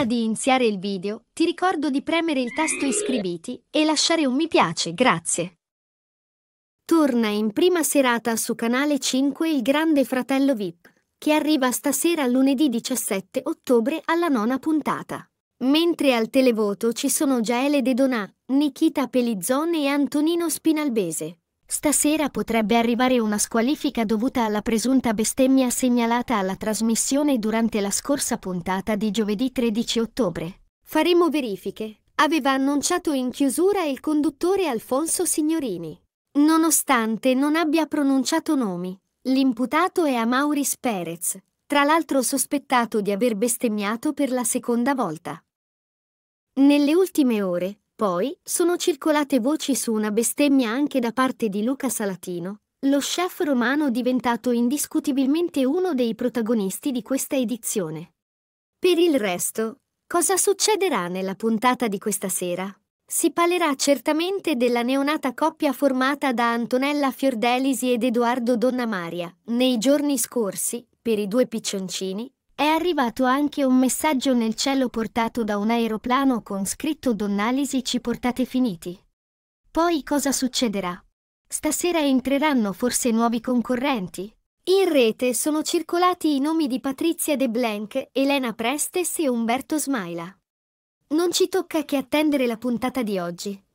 Prima di iniziare il video, ti ricordo di premere il tasto iscriviti e lasciare un mi piace, grazie. Torna in prima serata su Canale 5 il Grande Fratello VIP, che arriva stasera lunedì 17 ottobre alla nona puntata. Mentre al televoto ci sono Jaele De Donà, Nikita Pelizzone e Antonino Spinalbese. Stasera potrebbe arrivare una squalifica dovuta alla presunta bestemmia segnalata alla trasmissione durante la scorsa puntata di giovedì 13 ottobre. Faremo verifiche, aveva annunciato in chiusura il conduttore Alfonso Signorini. Nonostante non abbia pronunciato nomi, l'imputato è Amauris Perez, tra l'altro sospettato di aver bestemmiato per la seconda volta. Nelle ultime ore, poi sono circolate voci su una bestemmia anche da parte di Luca Salatino, lo chef romano diventato indiscutibilmente uno dei protagonisti di questa edizione. Per il resto, cosa succederà nella puntata di questa sera? Si parlerà certamente della neonata coppia formata da Antonella Fiordelisi ed Edoardo Donna Maria. nei giorni scorsi, per i due piccioncini, è arrivato anche un messaggio nel cielo portato da un aeroplano con scritto Donnalisi ci portate finiti. Poi cosa succederà? Stasera entreranno forse nuovi concorrenti? In rete sono circolati i nomi di Patrizia De Blanc, Elena Prestes e Umberto Smaila. Non ci tocca che attendere la puntata di oggi.